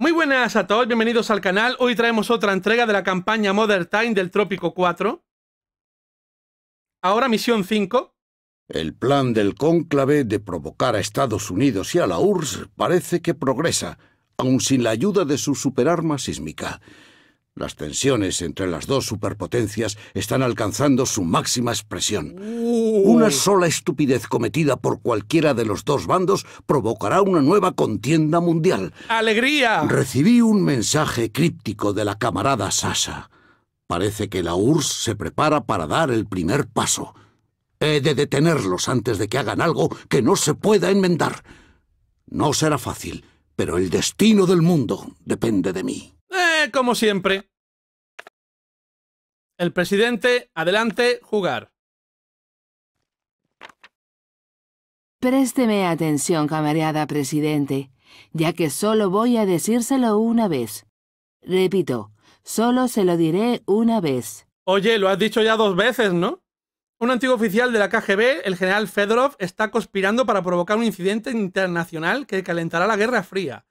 Muy buenas a todos, bienvenidos al canal. Hoy traemos otra entrega de la campaña Modern Time del Trópico 4. Ahora misión 5. El plan del cónclave de provocar a Estados Unidos y a la URSS parece que progresa, aun sin la ayuda de su superarma sísmica. Las tensiones entre las dos superpotencias están alcanzando su máxima expresión. Uh. Una sola estupidez cometida por cualquiera de los dos bandos provocará una nueva contienda mundial. ¡Alegría! Recibí un mensaje críptico de la camarada Sasha. Parece que la URSS se prepara para dar el primer paso. He de detenerlos antes de que hagan algo que no se pueda enmendar. No será fácil, pero el destino del mundo depende de mí. Eh, como siempre. El presidente, adelante, jugar. Présteme atención, camarada presidente, ya que solo voy a decírselo una vez. Repito, solo se lo diré una vez. Oye, lo has dicho ya dos veces, ¿no? Un antiguo oficial de la KGB, el general Fedorov, está conspirando para provocar un incidente internacional que calentará la Guerra Fría.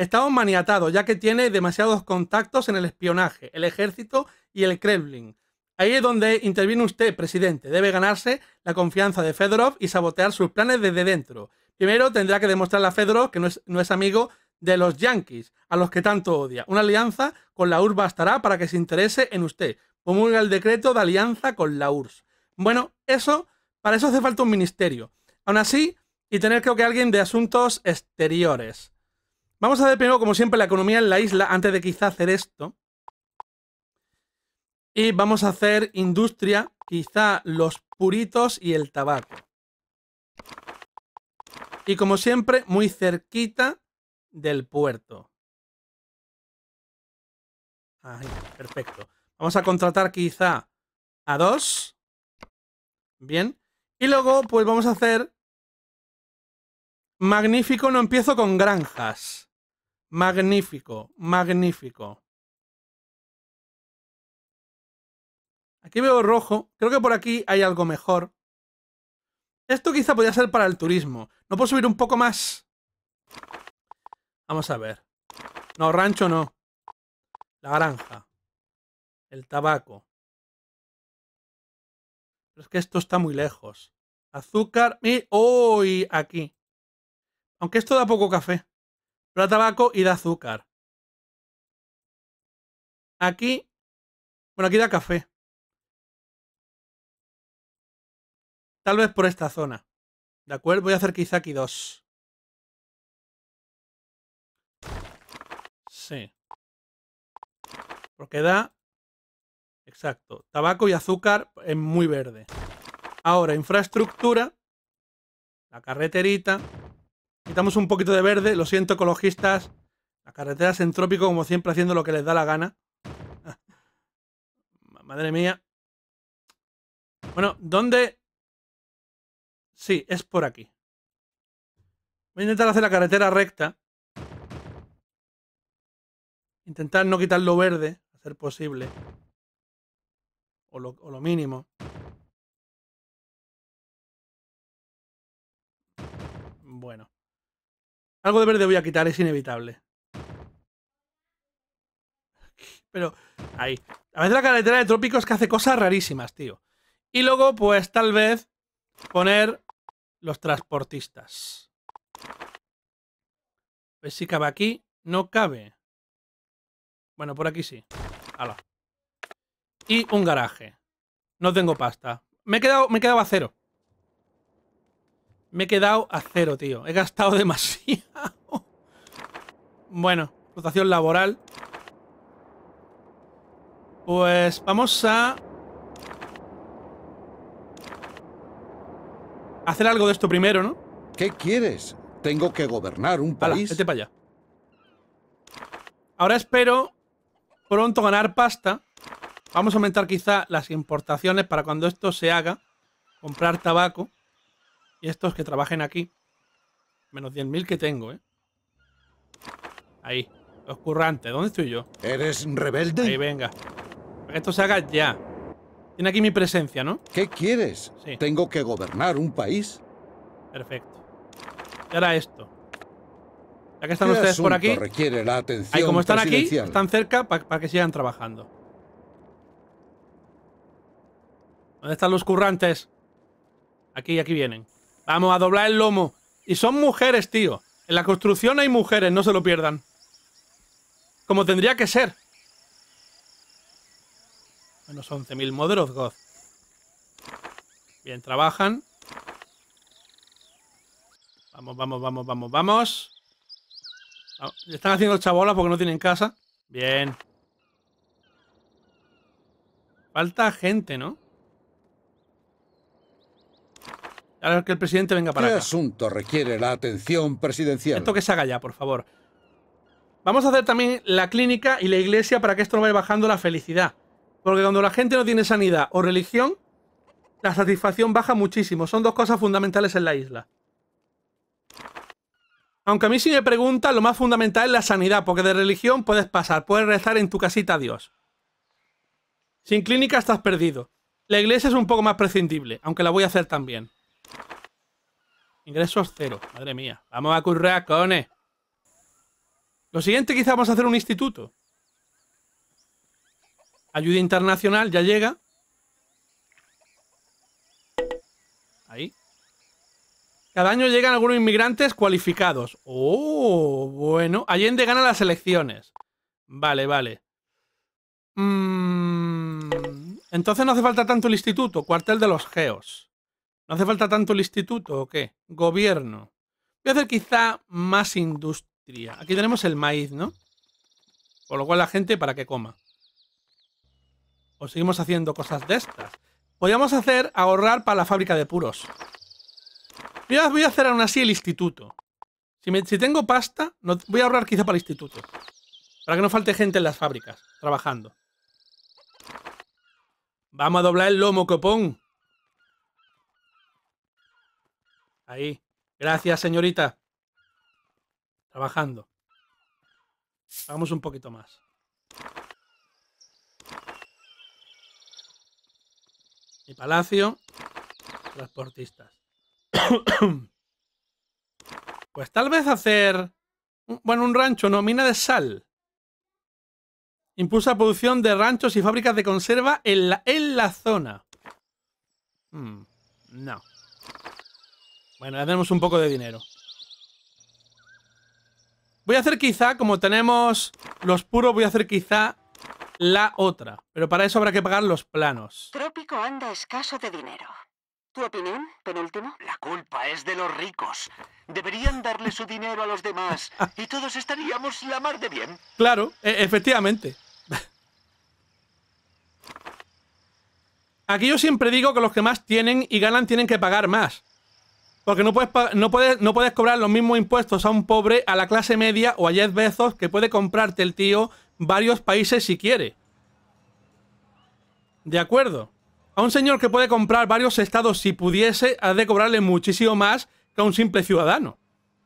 Estamos maniatados, ya que tiene demasiados contactos en el espionaje, el ejército y el Kremlin. Ahí es donde interviene usted, presidente. Debe ganarse la confianza de Fedorov y sabotear sus planes desde dentro. Primero tendrá que demostrarle a Fedorov que no es, amigo de los yankees, a los que tanto odia. Una alianza con la URSS bastará para que se interese en usted. Comulga el decreto de alianza con la URSS. Bueno, eso, para eso hace falta un ministerio. Aún así, y tener creo que alguien de asuntos exteriores. Vamos a hacer primero, como siempre, la economía en la isla, antes de quizá hacer esto. Y vamos a hacer industria, quizá los puritos y el tabaco. Y como siempre, muy cerquita del puerto. perfecto. Vamos a contratar quizá a dos. Bien. Y luego, pues vamos a hacer... Magnífico, no empiezo con granjas. Magnífico, magnífico. Aquí veo rojo. Creo que por aquí hay algo mejor. Esto quizá podría ser para el turismo. ¿No puedo subir un poco más? Vamos a ver. No, rancho no. La granja. El tabaco. Pero es que esto está muy lejos. Azúcar y... ¡Oh! aquí. Aunque esto da poco café da tabaco y da azúcar. Aquí, bueno, aquí da café. Tal vez por esta zona. ¿De acuerdo? Voy a hacer quizá aquí dos. Sí. Porque da... Exacto. Tabaco y azúcar es muy verde. Ahora, infraestructura. La carreterita. Quitamos un poquito de verde, lo siento ecologistas. La carretera es en trópico como siempre haciendo lo que les da la gana. Madre mía. Bueno, ¿dónde? Sí, es por aquí. Voy a intentar hacer la carretera recta. Intentar no quitar lo verde, Hacer posible. o lo mínimo. Bueno. Algo de verde voy a quitar, es inevitable. Pero, ahí. A veces la carretera de trópicos que hace cosas rarísimas, tío. Y luego, pues, tal vez poner los transportistas. A ver si cabe aquí. No cabe. Bueno, por aquí sí. Y un garaje. No tengo pasta. Me he quedado, me he quedado a cero. Me he quedado a cero, tío. He gastado demasiado. Bueno, rotación laboral. Pues vamos a... Hacer algo de esto primero, ¿no? ¿Qué quieres? Tengo que gobernar un país. vete para allá. Ahora espero pronto ganar pasta. Vamos a aumentar quizá las importaciones para cuando esto se haga. Comprar tabaco. Y estos que trabajen aquí. Menos 10.000 que tengo, ¿eh? Ahí. Los currantes. ¿Dónde estoy yo? ¿Eres rebelde? Ahí, venga. que esto se haga ya. Tiene aquí mi presencia, ¿no? ¿Qué quieres? Sí. Tengo que gobernar un país. Perfecto. Y ahora esto. Ya que están ustedes por aquí. Requiere la atención ahí, como están aquí, están cerca para que sigan trabajando. ¿Dónde están los currantes? Aquí, y aquí vienen. Vamos a doblar el lomo. Y son mujeres, tío. En la construcción hay mujeres, no se lo pierdan. Como tendría que ser. Menos 11.000 modelos, God. Bien, trabajan. Vamos, vamos, vamos, vamos, vamos. Están haciendo chabolas porque no tienen casa. Bien. Falta gente, ¿no? A que el presidente venga para ¿Qué asunto requiere la atención presidencial? Esto que se haga ya, por favor. Vamos a hacer también la clínica y la iglesia para que esto no vaya bajando la felicidad. Porque cuando la gente no tiene sanidad o religión, la satisfacción baja muchísimo. Son dos cosas fundamentales en la isla. Aunque a mí si me preguntan, lo más fundamental es la sanidad, porque de religión puedes pasar, puedes rezar en tu casita a Dios. Sin clínica estás perdido. La iglesia es un poco más prescindible, aunque la voy a hacer también. Ingresos cero. Madre mía. Vamos a currar, cone Lo siguiente quizá vamos a hacer un instituto. Ayuda internacional ya llega. Ahí. Cada año llegan algunos inmigrantes cualificados. Oh, bueno. Allende gana las elecciones. Vale, vale. Mm, entonces no hace falta tanto el instituto. Cuartel de los Geos. ¿No hace falta tanto el instituto o qué? Gobierno. Voy a hacer quizá más industria. Aquí tenemos el maíz, ¿no? Con lo cual la gente para que coma. O seguimos haciendo cosas de estas. Podríamos hacer ahorrar para la fábrica de puros. voy a hacer aún así el instituto. Si, si tengo pasta, no, voy a ahorrar quizá para el instituto. Para que no falte gente en las fábricas, trabajando. Vamos a doblar el lomo, copón. Ahí. Gracias, señorita. Trabajando. Vamos un poquito más. Mi palacio. Transportistas. pues tal vez hacer... Bueno, un rancho, no, mina de sal. Impulsa producción de ranchos y fábricas de conserva en la, en la zona. Hmm, no. Bueno, ya tenemos un poco de dinero. Voy a hacer quizá, como tenemos los puros, voy a hacer quizá la otra. Pero para eso habrá que pagar los planos. Trópico anda escaso de dinero. ¿Tu opinión, penúltimo? La culpa es de los ricos. Deberían darle su dinero a los demás y todos estaríamos la mar de bien. Claro, e, efectivamente. Aquí yo siempre digo que los que más tienen y ganan tienen que pagar más. Porque no puedes, no, puedes, no puedes cobrar los mismos impuestos a un pobre, a la clase media o a Jeff Bezos, que puede comprarte el tío varios países si quiere. ¿De acuerdo? A un señor que puede comprar varios estados si pudiese, has de cobrarle muchísimo más que a un simple ciudadano.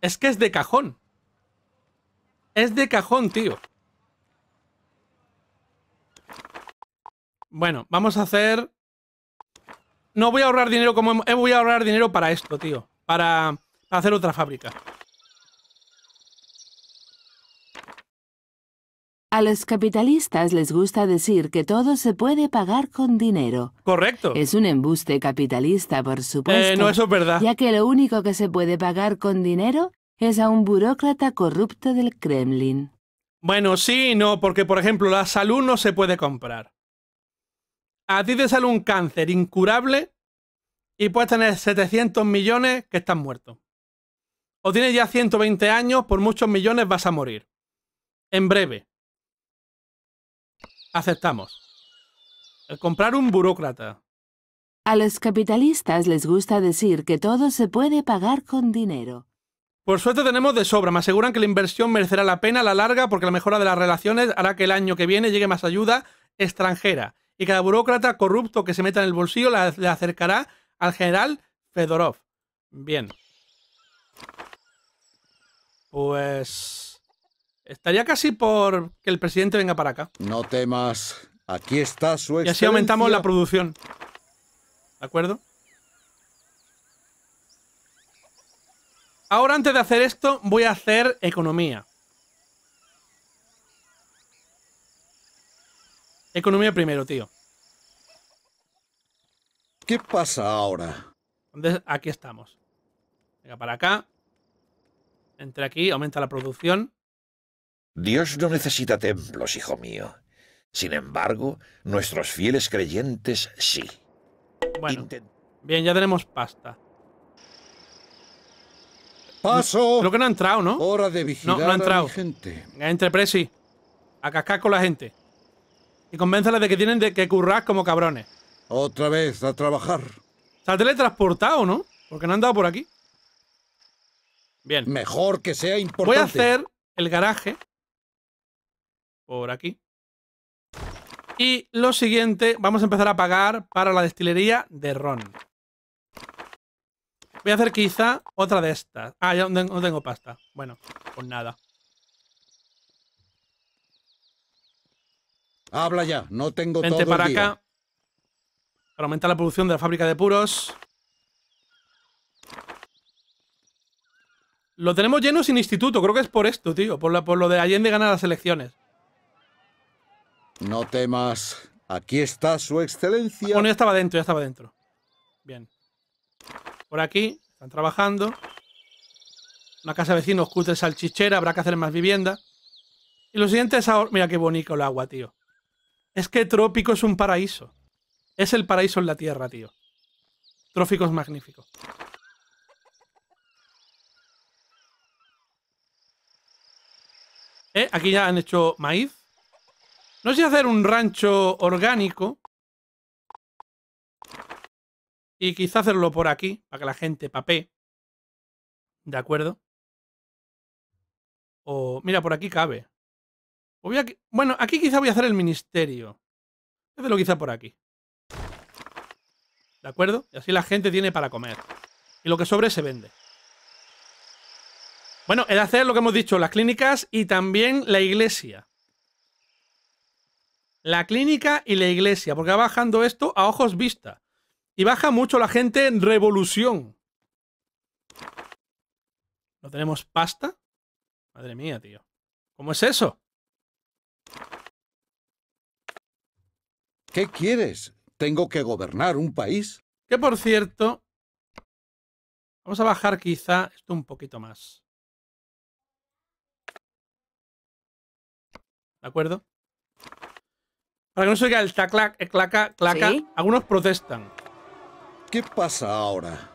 Es que es de cajón. Es de cajón, tío. Bueno, vamos a hacer no voy a ahorrar dinero como... Voy a ahorrar dinero para esto, tío. Para hacer otra fábrica. A los capitalistas les gusta decir que todo se puede pagar con dinero. Correcto. Es un embuste capitalista, por supuesto. Eh, no, eso es verdad. Ya que lo único que se puede pagar con dinero es a un burócrata corrupto del Kremlin. Bueno, sí no, porque por ejemplo la salud no se puede comprar a ti te sale un cáncer incurable y puedes tener 700 millones que están muertos. O tienes ya 120 años, por muchos millones vas a morir. En breve. Aceptamos. comprar un burócrata. A los capitalistas les gusta decir que todo se puede pagar con dinero. Por suerte tenemos de sobra. Me aseguran que la inversión merecerá la pena a la larga porque la mejora de las relaciones hará que el año que viene llegue más ayuda extranjera y cada burócrata corrupto que se meta en el bolsillo le acercará al general Fedorov. Bien. Pues... Estaría casi por que el presidente venga para acá. No temas. Aquí está su excelencia. Y así aumentamos la producción. ¿De acuerdo? Ahora antes de hacer esto voy a hacer economía. Economía primero, tío. ¿Qué pasa ahora? aquí estamos. Venga, para acá. Entra aquí, aumenta la producción. Dios no necesita templos, hijo mío. Sin embargo, nuestros fieles creyentes sí. Bueno, bien, ya tenemos pasta. Paso. Creo que no ha entrado, ¿no? Hora de no, no ha entrado. gente. entre presi. A cascar con la gente y de que tienen que currar como cabrones. Otra vez a trabajar. Se ha teletransportado, ¿no? Porque no han dado por aquí. Bien. Mejor que sea importante. Voy a hacer el garaje por aquí. Y lo siguiente, vamos a empezar a pagar para la destilería de ron. Voy a hacer quizá otra de estas. Ah, ya no tengo pasta. Bueno, pues nada. Habla ya, no tengo Vente todo para el día. acá. Para aumentar la producción de la fábrica de puros. Lo tenemos lleno sin instituto, creo que es por esto, tío. Por, lo de Allende ganar las elecciones. No temas. Aquí está su excelencia. Bueno, ya estaba dentro, ya estaba dentro. Bien. Por aquí, están trabajando. Una casa de vecinos, salchichera, habrá que hacer más vivienda. Y lo siguiente es ahora. Mira qué bonito el agua, tío. Es que Trópico es un paraíso. Es el paraíso en la Tierra, tío. Trófico es magnífico. ¿Eh? Aquí ya han hecho maíz. No sé hacer un rancho orgánico. Y quizá hacerlo por aquí, para que la gente papee. ¿De acuerdo? O, mira, por aquí cabe. Bueno, aquí quizá voy a hacer el ministerio. Hazlo quizá por aquí. ¿De acuerdo? Y así la gente tiene para comer. Y lo que sobre se vende. Bueno, el hacer lo que hemos dicho, las clínicas y también la iglesia. La clínica y la iglesia, porque va bajando esto a ojos vista. Y baja mucho la gente en revolución. ¿No tenemos pasta? Madre mía, tío. ¿Cómo es eso? ¿Qué quieres? Tengo que gobernar un país. Que por cierto, vamos a bajar quizá esto un poquito más. ¿De acuerdo? Para que no se oiga el taclac, eh, claca, claca, algunos protestan. ¿Qué pasa ahora?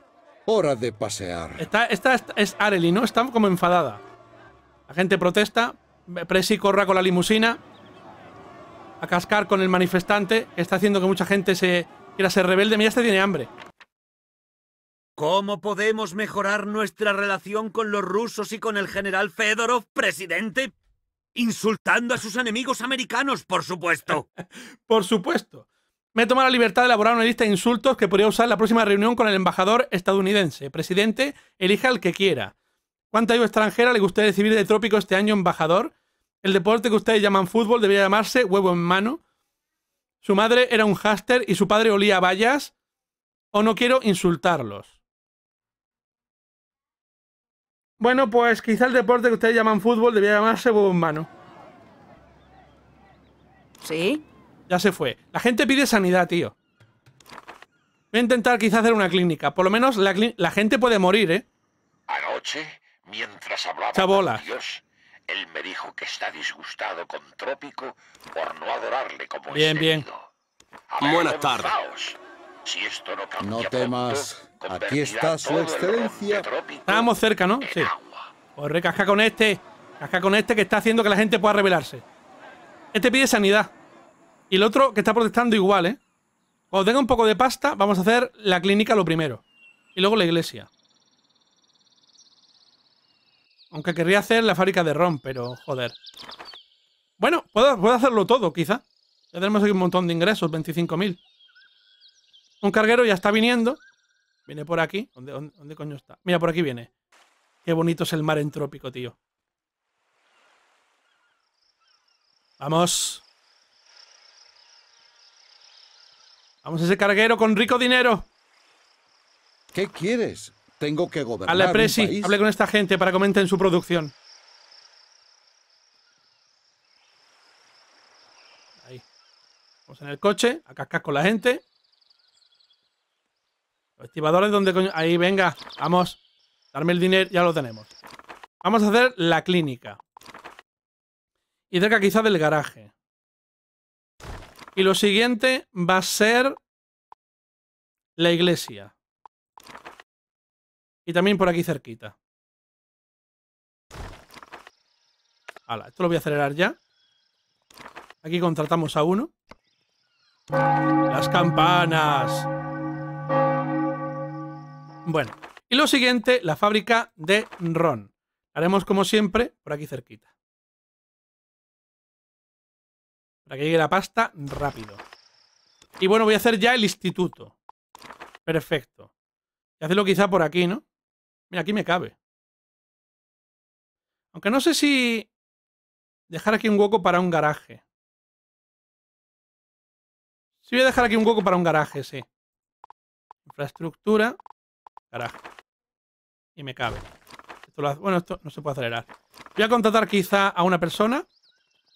Hora de pasear. Esta, es Areli, ¿no? Está como enfadada. La gente protesta. Presi corra con la limusina a cascar con el manifestante, está haciendo que mucha gente se quiera ser rebelde. Mira, este tiene hambre. ¿Cómo podemos mejorar nuestra relación con los rusos y con el general Fedorov, presidente? Insultando a sus enemigos americanos, por supuesto. por supuesto. Me he tomado la libertad de elaborar una lista de insultos que podría usar en la próxima reunión con el embajador estadounidense. Presidente, elija el que quiera. ¿Cuánta ayuda extranjera le gustaría recibir de Trópico este año, embajador? El deporte que ustedes llaman fútbol debería llamarse huevo en mano. Su madre era un haster y su padre olía a vallas. O no quiero insultarlos. Bueno, pues quizá el deporte que ustedes llaman fútbol debería llamarse huevo en mano. ¿Sí? Ya se fue. La gente pide sanidad, tío. Voy a intentar quizá hacer una clínica. Por lo menos la, gente puede morir, ¿eh? Anoche, mientras Chabolas. Él me dijo que está disgustado con Trópico por no adorarle como Bien, bien. Buenas tardes. Si esto no, temas. Aquí está su excelencia. Estábamos cerca, ¿no? Sí. Corre, pues con este. Casca con este que está haciendo que la gente pueda rebelarse. Este pide sanidad. Y el otro que está protestando igual, ¿eh? Cuando tenga un poco de pasta, vamos a hacer la clínica lo primero. Y luego la iglesia. Aunque querría hacer la fábrica de rom, pero joder. Bueno, puedo, hacerlo todo, quizá. Ya tenemos aquí un montón de ingresos, 25.000. Un carguero ya está viniendo. Viene por aquí. ¿Dónde, dónde, coño está? Mira, por aquí viene. Qué bonito es el mar entrópico, tío. Vamos. Vamos a ese carguero con rico dinero. ¿Qué quieres? Tengo que gobernar. Hable, un país. hable con esta gente para comenten su producción. Ahí. Vamos en el coche, a cascar con la gente. Los activadores, ¿dónde coño? Ahí, venga, vamos. Darme el dinero, ya lo tenemos. Vamos a hacer la clínica. Y cerca quizá del garaje. Y lo siguiente va a ser la iglesia. Y también por aquí cerquita. Hala, esto lo voy a acelerar ya. Aquí contratamos a uno. Las campanas. Bueno, y lo siguiente, la fábrica de ron. Haremos como siempre por aquí cerquita. Para que llegue la pasta rápido. Y bueno, voy a hacer ya el instituto. Perfecto. Y hacerlo quizá por aquí, ¿no? Mira, aquí me cabe. Aunque no sé si dejar aquí un hueco para un garaje. Sí voy a dejar aquí un hueco para un garaje, sí. Infraestructura, garaje. Y me cabe. bueno, esto no se puede acelerar. Voy a contratar quizá a una persona.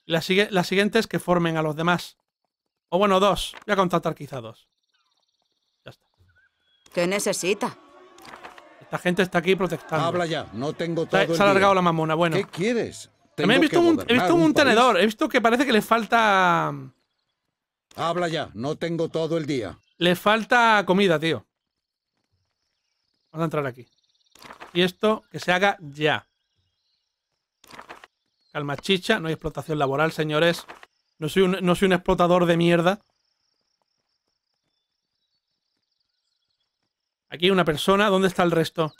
La, la siguiente es que formen a los demás. O bueno, dos. Voy a contratar quizá dos. Ya está. ¿Qué necesita? La gente está aquí protestando. Habla ya, no tengo todo. el día. se ha alargado la mamona, bueno. ¿Qué quieres? he visto, un, he tenedor, he visto que parece que le falta. Habla ya, no tengo todo el día. Le falta comida, tío. Vamos a entrar aquí. Y esto que se haga ya. Calma chicha, no hay explotación laboral, señores. No soy no soy un explotador de mierda. Aquí una persona. ¿Dónde está el resto?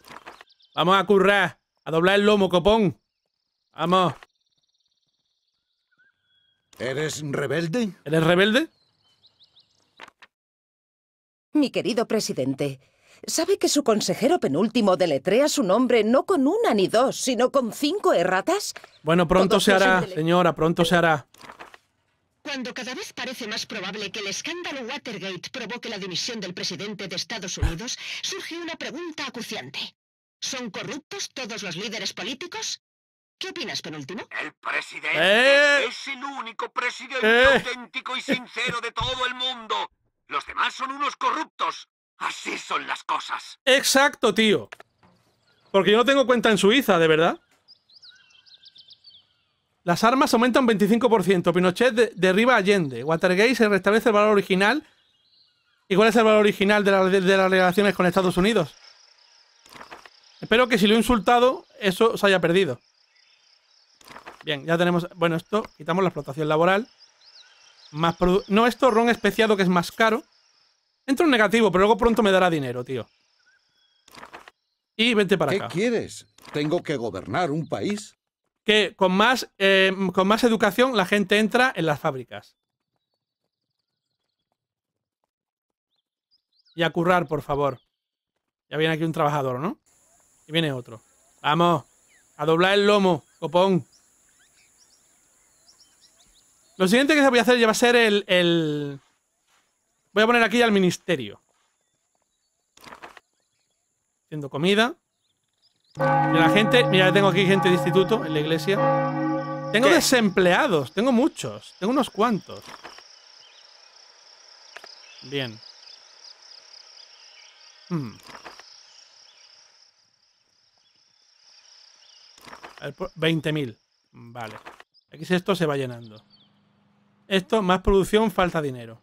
Vamos a currar. A doblar el lomo, copón. Vamos. ¿Eres rebelde? ¿Eres rebelde? Mi querido presidente, ¿sabe que su consejero penúltimo deletrea su nombre no con una ni dos, sino con cinco erratas? Bueno, pronto se hará, señora, pronto se hará. Cuando cada vez parece más probable que el escándalo Watergate provoque la dimisión del presidente de Estados Unidos, surge una pregunta acuciante. ¿Son corruptos todos los líderes políticos? ¿Qué opinas, penúltimo? El presidente eh. es el único presidente eh. auténtico y sincero de todo el mundo. Los demás son unos corruptos. Así son las cosas. Exacto, tío. Porque yo no tengo cuenta en Suiza, de verdad. Las armas aumentan 25%. Pinochet de, derriba Allende. Watergate se restablece el valor original. ¿Y cuál es el valor original de, las relaciones con Estados Unidos? Espero que si lo he insultado, eso se haya perdido. Bien, ya tenemos... Bueno, esto, quitamos la explotación laboral. Más no, esto ron especiado, que es más caro. Entro en negativo, pero luego pronto me dará dinero, tío. Y vente para acá. ¿Qué quieres? ¿Tengo que gobernar un país? que con más, eh, con más educación la gente entra en las fábricas. Y a currar, por favor. Ya viene aquí un trabajador, ¿no? Y viene otro. Vamos, a doblar el lomo, copón. Lo siguiente que se voy a hacer ya va a ser el, el... Voy a poner aquí al ministerio. Haciendo comida. La gente, mira, tengo aquí gente de instituto en la iglesia. Tengo desempleados, tengo muchos, tengo unos cuantos. Bien. 20.000. Hmm. Vale. Aquí esto se va llenando. Esto, más producción, falta dinero.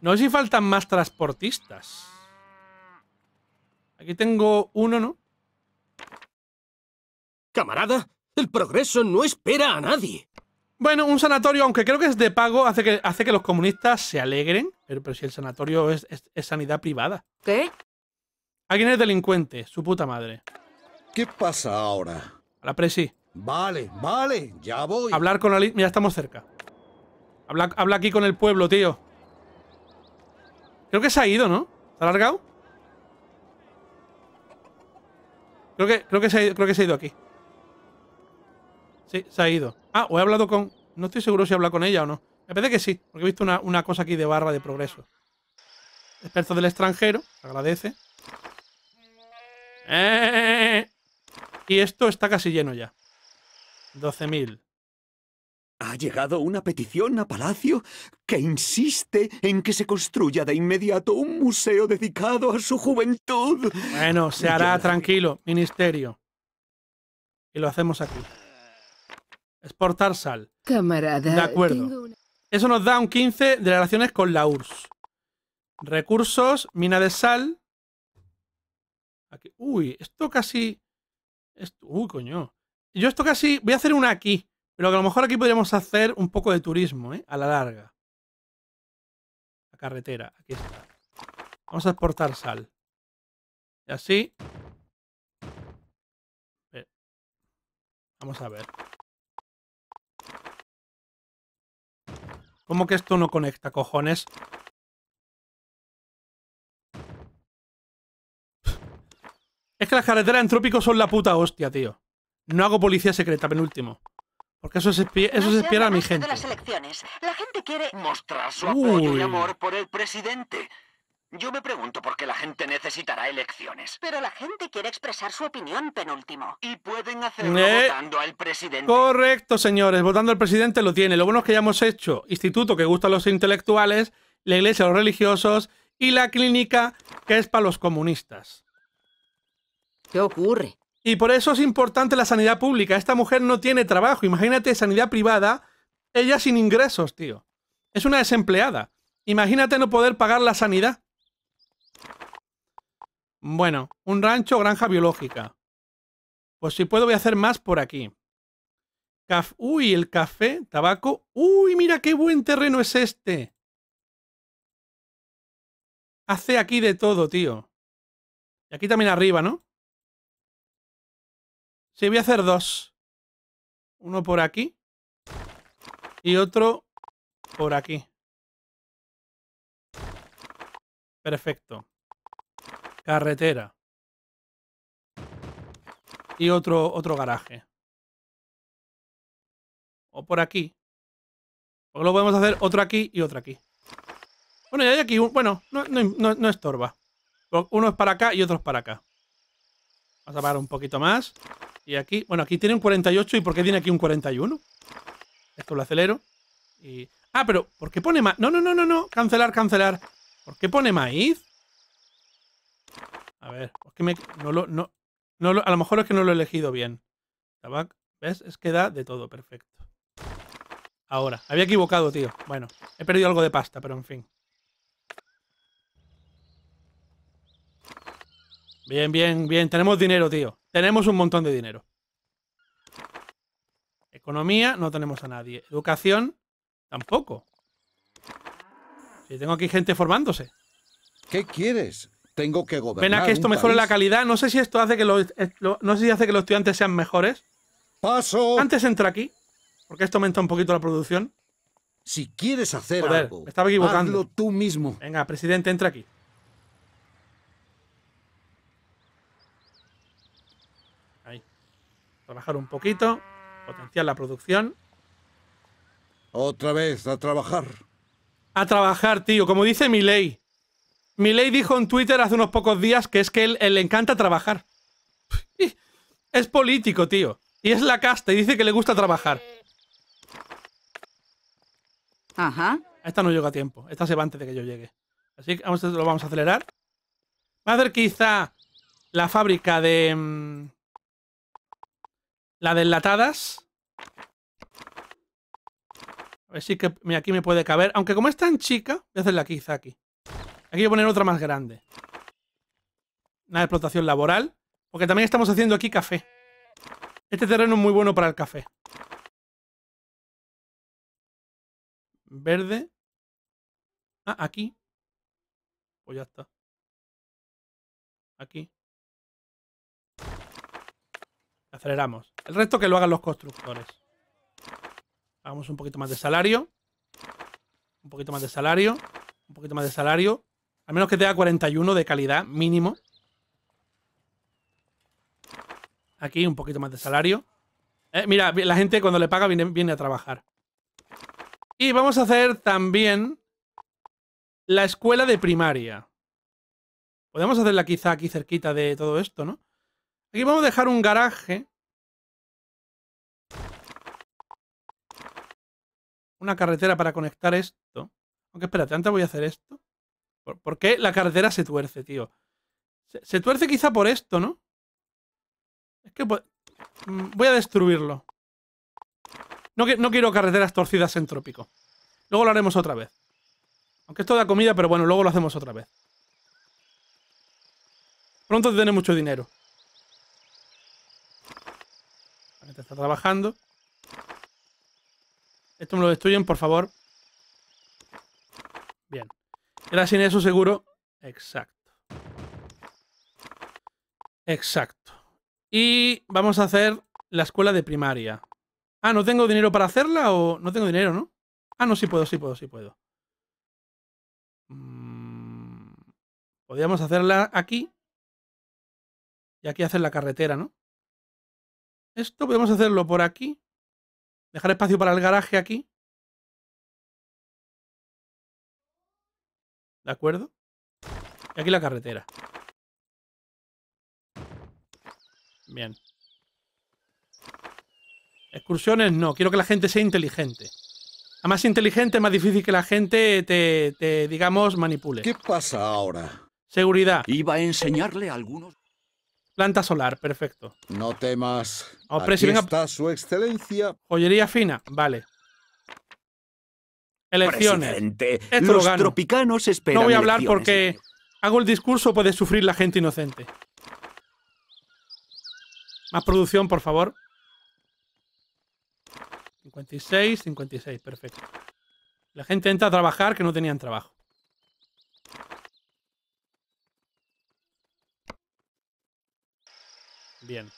No sé si faltan más transportistas. Aquí tengo uno, ¿no? Camarada, el progreso no espera a nadie. Bueno, un sanatorio, aunque creo que es de pago, hace que, hace que los comunistas se alegren. Pero, si el sanatorio es, sanidad privada. ¿Qué? Alguien es delincuente, su puta madre. ¿Qué pasa ahora? A la presi. Vale, vale, ya voy. Hablar con la... Mira, estamos cerca. Habla, habla aquí con el pueblo, tío. Creo que se ha ido, ¿no? ¿Se ha alargado? Creo que, creo que, se, ha ido, aquí. Sí, se ha ido. Ah, o he hablado con... No estoy seguro si he hablado con ella o no. Me parece que sí, porque he visto una, cosa aquí de barra de progreso. Experto del extranjero, agradece. Eh, y esto está casi lleno ya. 12.000. Ha llegado una petición a Palacio que insiste en que se construya de inmediato un museo dedicado a su juventud. Bueno, se hará tranquilo, ministerio. Y lo hacemos aquí. Exportar sal. Camarada. De acuerdo. Eso nos da un 15 de relaciones con la URSS. Recursos, mina de sal. Aquí. Uy, esto casi. Uy, coño. Yo esto casi. Voy a hacer una aquí pero que a lo mejor aquí podríamos hacer un poco de turismo, ¿eh? A la larga. La carretera, aquí está. Vamos a exportar sal. Y así. Vamos a ver. ¿Cómo que esto no conecta, cojones? Es que las carreteras en trópico son la puta hostia, tío. No hago policía secreta, penúltimo. Porque eso es, eso a mi gente. las elecciones. La gente quiere mostrar su amor por el presidente. Yo me pregunto por qué la gente necesitará elecciones. Pero la gente quiere expresar su opinión, penúltimo. Y pueden hacerlo eh, votando al presidente. Correcto, señores. Votando al presidente lo tiene. Lo bueno es que ya hemos hecho instituto que gusta a los intelectuales, la iglesia a los religiosos y la clínica que es para los comunistas. ¿Qué ocurre? Y por eso es importante la sanidad pública. Esta mujer no tiene trabajo. Imagínate sanidad privada, ella sin ingresos, tío. Es una desempleada. Imagínate no poder pagar la sanidad. Bueno, un rancho, granja biológica. Pues si puedo voy a hacer más por aquí. Uy, el café, tabaco. Uy, mira qué buen terreno es este. Hace aquí de todo, tío. Y aquí también arriba, ¿no? Sí, voy a hacer dos. Uno por aquí. Y otro por aquí. Perfecto. Carretera. Y otro, otro garaje. O por aquí. O lo podemos hacer otro aquí y otro aquí. Bueno, ya hay aquí. bueno, no, no estorba. Uno es para acá y otro es para acá. Vamos a parar un poquito más. Y aquí, bueno, aquí tiene un 48. ¿Y por qué tiene aquí un 41? Esto lo acelero. Y... Ah, pero ¿por qué pone maíz? No, no, no, no, no. Cancelar, cancelar. ¿Por qué pone maíz? A ver, qué me... No lo, no, no A lo mejor es que no lo he elegido bien. Tabac, ¿ves? Es que da de todo, perfecto. Ahora, había equivocado, tío. Bueno, he perdido algo de pasta, pero en fin. Bien, bien, bien. Tenemos dinero, tío. Tenemos un montón de dinero. Economía, no tenemos a nadie. Educación, tampoco. Si tengo aquí gente formándose. ¿Qué quieres? Tengo que gobernar. Pena que esto mejore la calidad. No sé si esto hace que los, eh, no sé si hace que los estudiantes sean mejores. Paso. Antes entra aquí, porque esto aumenta un poquito la producción. Si quieres hacer algo, estaba equivocando. hazlo tú mismo. Venga, presidente, entra aquí. Trabajar un poquito, potenciar la producción. Otra vez, a trabajar. A trabajar, tío, como dice Milei. Milei dijo en Twitter hace unos pocos días que es que él, le encanta trabajar. Es político, tío. Y es la casta y dice que le gusta trabajar. Ajá. Esta no llega a tiempo. Esta se va antes de que yo llegue. Así que vamos, lo vamos a acelerar. Va a hacer quizá la fábrica de... Mm, la de enlatadas. A ver si aquí me puede caber. Aunque como es tan chica, voy a hacerla aquí, quizá aquí. Aquí voy a poner otra más grande. Una explotación laboral. Porque también estamos haciendo aquí café. Este terreno es muy bueno para el café. Verde. Ah, aquí. Pues ya está. Aquí. El resto que lo hagan los constructores. Hagamos un poquito más de salario. Un poquito más de salario. Un poquito más de salario. Al menos que tenga 41 de calidad mínimo. Aquí un poquito más de salario. Eh, mira, la gente cuando le paga viene, viene a trabajar. Y vamos a hacer también la escuela de primaria. Podemos hacerla quizá aquí cerquita de todo esto, ¿no? Aquí vamos a dejar un garaje una carretera para conectar esto. Aunque espérate, antes voy a hacer esto. ¿Por, qué la carretera se tuerce, tío? Se, tuerce quizá por esto, ¿no? Es que mm, voy a destruirlo. No, no quiero carreteras torcidas en trópico. Luego lo haremos otra vez. Aunque esto da comida, pero bueno, luego lo hacemos otra vez. Pronto te tiene mucho dinero. La está trabajando. Esto me lo destruyen, por favor. Bien. Era sin eso seguro. Exacto. Exacto. Y vamos a hacer la escuela de primaria. Ah, ¿no tengo dinero para hacerla o...? No tengo dinero, ¿no? Ah, no, sí puedo, sí puedo, sí puedo. Mm, podríamos hacerla aquí. Y aquí hacer la carretera, ¿no? Esto podemos hacerlo por aquí. Dejar espacio para el garaje aquí. ¿De acuerdo? Y aquí la carretera. Bien. Excursiones no. Quiero que la gente sea inteligente. A más inteligente, más difícil que la gente te, te digamos, manipule. ¿Qué pasa ahora? Seguridad. Iba a enseñarle algunos... Planta solar, perfecto. No temas. Ah, su excelencia. Joyería fina, vale. Elecciones. los tropicanos No voy a hablar porque hago el discurso, puede sufrir la gente inocente. Más producción, por favor. 56, 56, perfecto. La gente entra a trabajar que no tenían trabajo. Bien.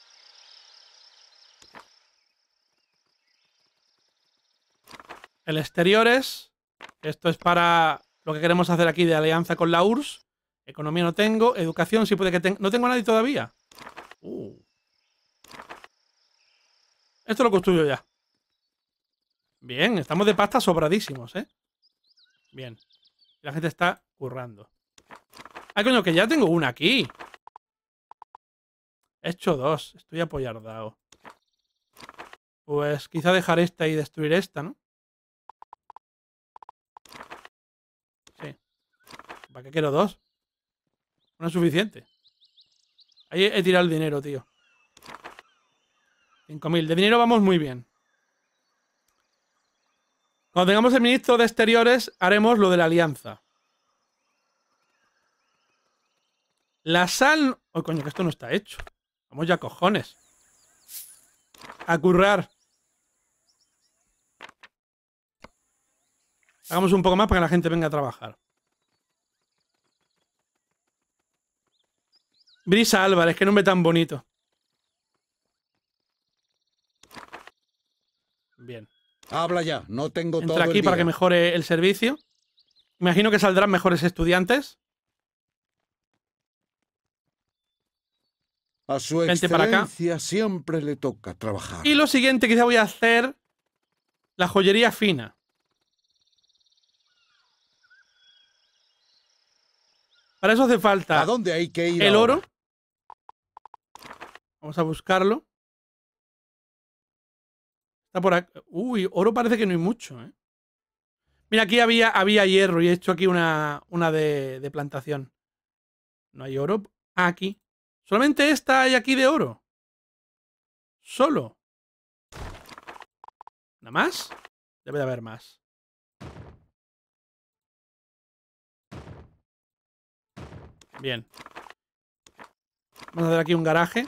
El exterior es Esto es para lo que queremos hacer aquí de alianza con la URSS. Economía no tengo. Educación sí puede que tenga. No tengo a nadie todavía. Uh. Esto lo construyo ya. Bien, estamos de pasta sobradísimos, ¿eh? Bien. La gente está currando. Ay coño, que ya tengo una aquí hecho dos. Estoy apoyardado. Pues quizá dejar esta y destruir esta, ¿no? Sí. ¿Para qué quiero dos? No es suficiente. Ahí he tirado el dinero, tío. 5.000. De dinero vamos muy bien. Cuando tengamos el ministro de Exteriores, haremos lo de la alianza. La sal... Oh, coño, que esto no está hecho. Vamos ya, cojones. A currar. Hagamos un poco más para que la gente venga a trabajar. Brisa Álvarez, qué nombre tan bonito. Bien. Habla ya, no tengo todo aquí para que mejore el servicio. Imagino que saldrán mejores estudiantes. A su Vente siempre le toca trabajar. Y lo siguiente quizá voy a hacer la joyería fina. Para eso hace falta. ¿A dónde hay que ir? El oro. Vamos a buscarlo. Está por aquí. Uy, oro parece que no hay mucho, ¿eh? Mira, aquí había, había hierro y he hecho aquí una, una de, de plantación. No hay oro. aquí. Solamente esta hay aquí de oro. Solo. ¿Nada más? Debe de haber más. Bien. Vamos a hacer aquí un garaje.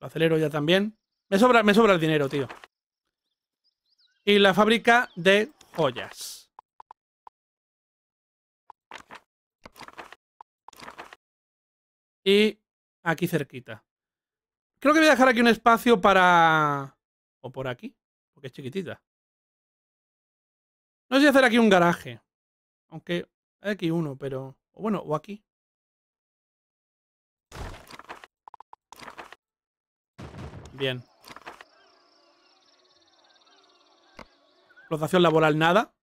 Lo acelero ya también. Me sobra, me sobra el dinero, tío. Y la fábrica de joyas. y aquí cerquita. Creo que voy a dejar aquí un espacio para... O por aquí, porque es chiquitita. No sé si hacer aquí un garaje. Aunque hay aquí uno, pero... O bueno, o aquí. Bien. Explotación laboral nada.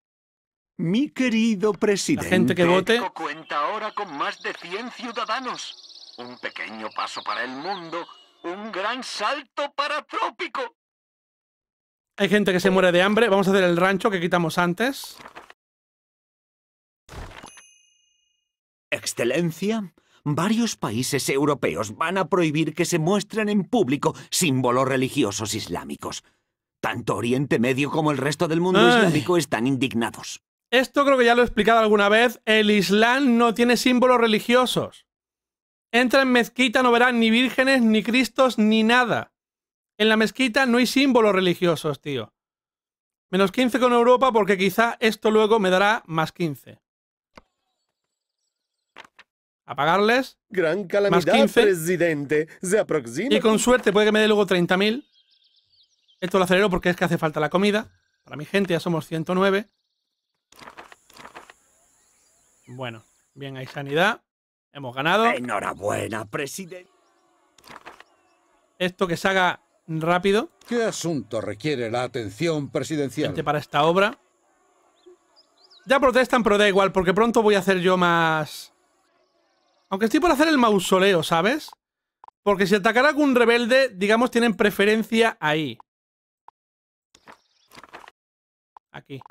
Mi querido presidente. La gente que vote. cuenta ahora con más de 100 ciudadanos. Un pequeño paso para el mundo, un gran salto para Trópico. Hay gente que se muere de hambre. Vamos a hacer el rancho que quitamos antes. Excelencia, varios países europeos van a prohibir que se muestren en público símbolos religiosos islámicos. Tanto Oriente Medio como el resto del mundo islámico están indignados. Esto creo que ya lo he explicado alguna vez. El Islam no tiene símbolos religiosos. Entra en mezquita, no verás ni vírgenes, ni cristos, ni nada. En la mezquita no hay símbolos religiosos, tío. Menos 15 con Europa porque quizá esto luego me dará más 15. Apagarles. Gran calamidad, más presidente. Se aproxima. Y con suerte puede que me dé luego 30.000. Esto lo acelero porque es que hace falta la comida. Para mi gente ya somos 109. Bueno, bien, hay sanidad. Hemos ganado. Enhorabuena, presidente. Esto que se haga rápido. ¿Qué asunto requiere la atención presidencial? para esta obra. Ya protestan, pero da igual, porque pronto voy a hacer yo más... Aunque estoy por hacer el mausoleo, ¿sabes? Porque si atacara algún rebelde, digamos, tienen preferencia ahí. Aquí.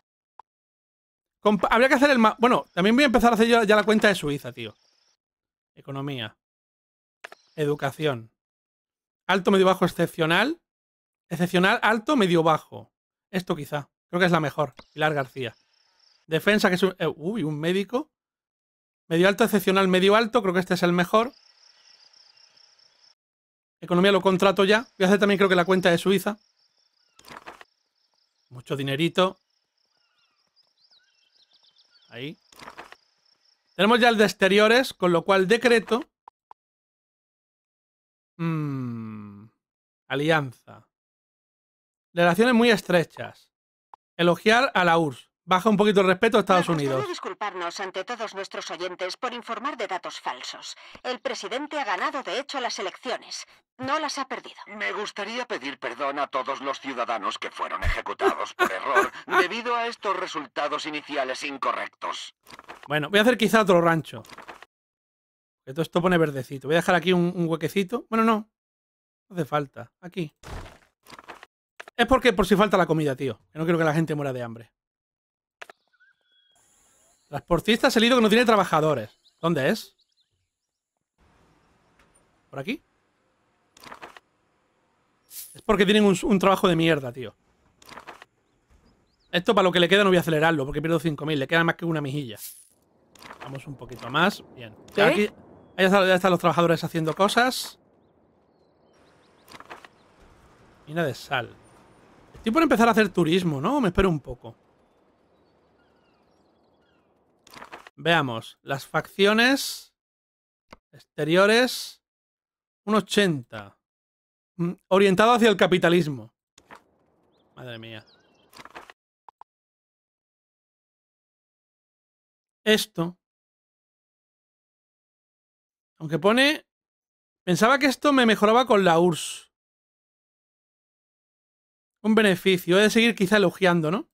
habría que hacer el... Bueno, también voy a empezar a hacer ya la cuenta de Suiza, tío economía, educación, alto, medio, bajo, excepcional, excepcional, alto, medio, bajo. Esto quizá, creo que es la mejor, Pilar García. Defensa, que es un, eh, uy, un médico. Medio alto, excepcional, medio alto, creo que este es el mejor. Economía lo contrato ya. Voy a hacer también creo que la cuenta de Suiza. Mucho dinerito. Ahí. Tenemos ya el de exteriores, con lo cual decreto. Mm, alianza. Relaciones muy estrechas. Elogiar a la URSS baja un poquito el respeto a Estados Me Unidos. disculparnos ante todos nuestros oyentes por informar de datos falsos. El presidente ha ganado de hecho las elecciones, no las ha perdido. Me gustaría pedir perdón a todos los ciudadanos que fueron ejecutados por error debido a estos resultados iniciales incorrectos. Bueno, voy a hacer quizá otro rancho. Esto esto pone verdecito. Voy a dejar aquí un, huequecito. Bueno, no. No hace falta. Aquí. Es porque por si falta la comida, tío. Que no quiero que la gente muera de hambre. Transportista salido que no tiene trabajadores. ¿Dónde es? ¿Por aquí? Es porque tienen un, trabajo de mierda, tío. Esto para lo que le queda no voy a acelerarlo, porque pierdo 5.000. Le queda más que una mejilla. Vamos un poquito más. Bien. ahí están, ya están los trabajadores haciendo cosas. Mina de sal. Estoy por empezar a hacer turismo, ¿no? Me espero un poco. Veamos, las facciones exteriores, un 80. Mm, orientado hacia el capitalismo. Madre mía. Esto. Aunque pone... Pensaba que esto me mejoraba con la URSS. Un beneficio. He de seguir quizá elogiando, ¿no?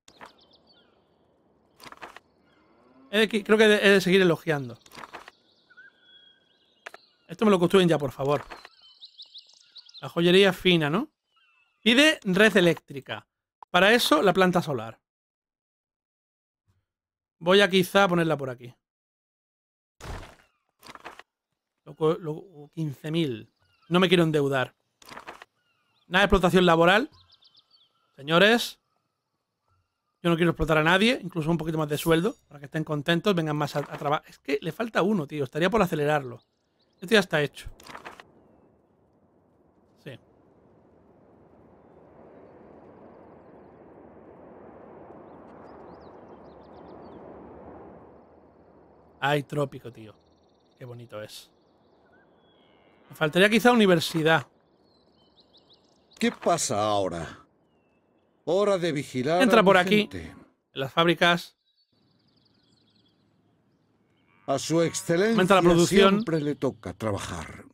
creo que he de, seguir elogiando. Esto me lo construyen ya, por favor. La joyería fina, ¿no? Pide red eléctrica. Para eso, la planta solar. Voy a quizá ponerla por aquí. 15.000. Uh, no me quiero endeudar. Nada de explotación laboral. Señores, yo no quiero explotar a nadie, incluso un poquito más de sueldo, para que estén contentos, vengan más a, trabajar. Es que le falta uno, tío. Estaría por acelerarlo. Esto ya está hecho. Sí. Ay, trópico, tío. Qué bonito es. Me faltaría quizá universidad. ¿Qué pasa ahora? Hora de vigilar. Entra por aquí. Las fábricas. A su excelencia la producción. siempre le toca trabajar.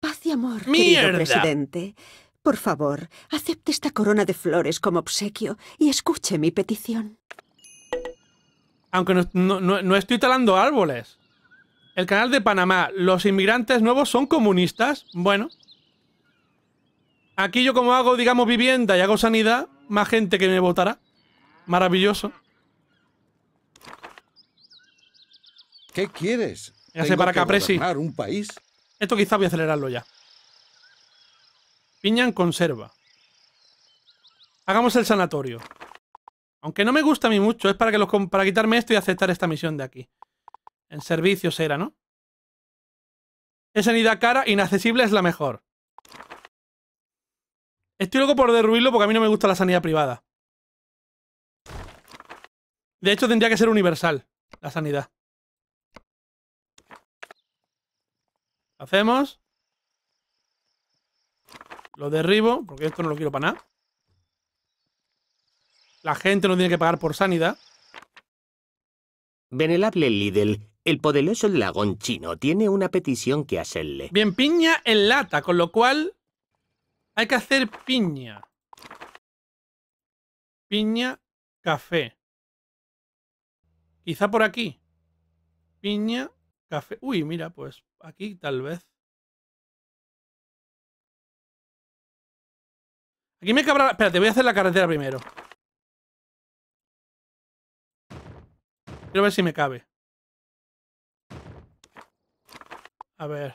Paz y amor, presidente. Por favor, acepte esta corona de flores como obsequio y escuche mi petición. Aunque no, no estoy talando árboles. El canal de Panamá. ¿Los inmigrantes nuevos son comunistas? Bueno, Aquí yo como hago, digamos, vivienda y hago sanidad, más gente que me votará. Maravilloso. ¿Qué quieres? Ya sé, para que un país? Esto quizá voy a acelerarlo ya. Piña en conserva. Hagamos el sanatorio. Aunque no me gusta a mí mucho, es para, que los, para quitarme esto y aceptar esta misión de aquí. En servicios era, ¿no? Es sanidad cara, inaccesible es la mejor. Estoy loco por derruirlo porque a mí no me gusta la sanidad privada. De hecho, tendría que ser universal la sanidad. Hacemos. Lo derribo, porque esto no lo quiero para nada. La gente no tiene que pagar por sanidad. Venerable Lidl, el poderoso lagón chino tiene una petición que hacerle. Bien, piña en lata, con lo cual hay que hacer piña. Piña, café. Quizá por aquí. Piña, café. Uy, mira, pues aquí tal vez. Aquí me cabrá... Espérate, voy a hacer la carretera primero. Quiero ver si me cabe. A ver.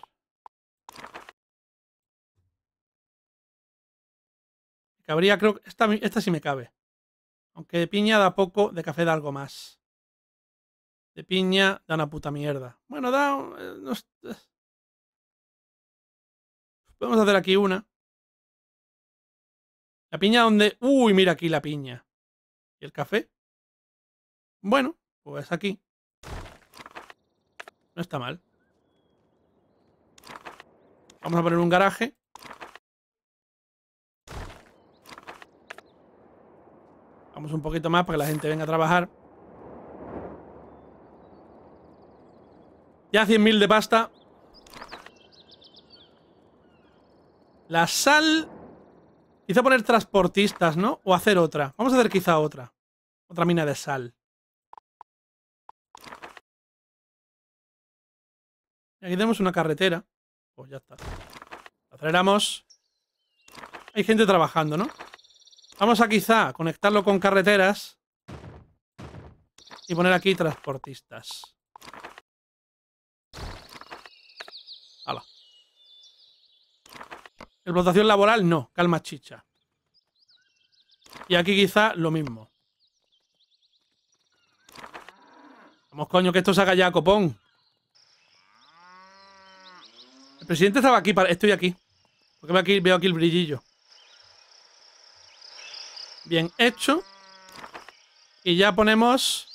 Cabría, creo, esta, esta sí me cabe. Aunque de piña da poco, de café da algo más. De piña da una puta mierda. Bueno, da... Eh, eh. podemos hacer aquí una. La piña donde... Uy, mira aquí la piña. ¿Y el café? Bueno, pues aquí. No está mal. Vamos a poner un garaje. Vamos un poquito más para que la gente venga a trabajar. Ya 100.000 de pasta. La sal... Quizá poner transportistas, ¿no? O hacer otra. Vamos a hacer quizá otra. Otra mina de sal. Y aquí tenemos una carretera. Pues ya está. Aceleramos. Hay gente trabajando, ¿no? Vamos a quizá conectarlo con carreteras y poner aquí transportistas. Hala. Explotación laboral, no. Calma chicha. Y aquí quizá lo mismo. Vamos, coño, que esto se haga ya, copón. El presidente estaba aquí, estoy aquí. Porque aquí, veo aquí el brillillo. Bien hecho. Y ya ponemos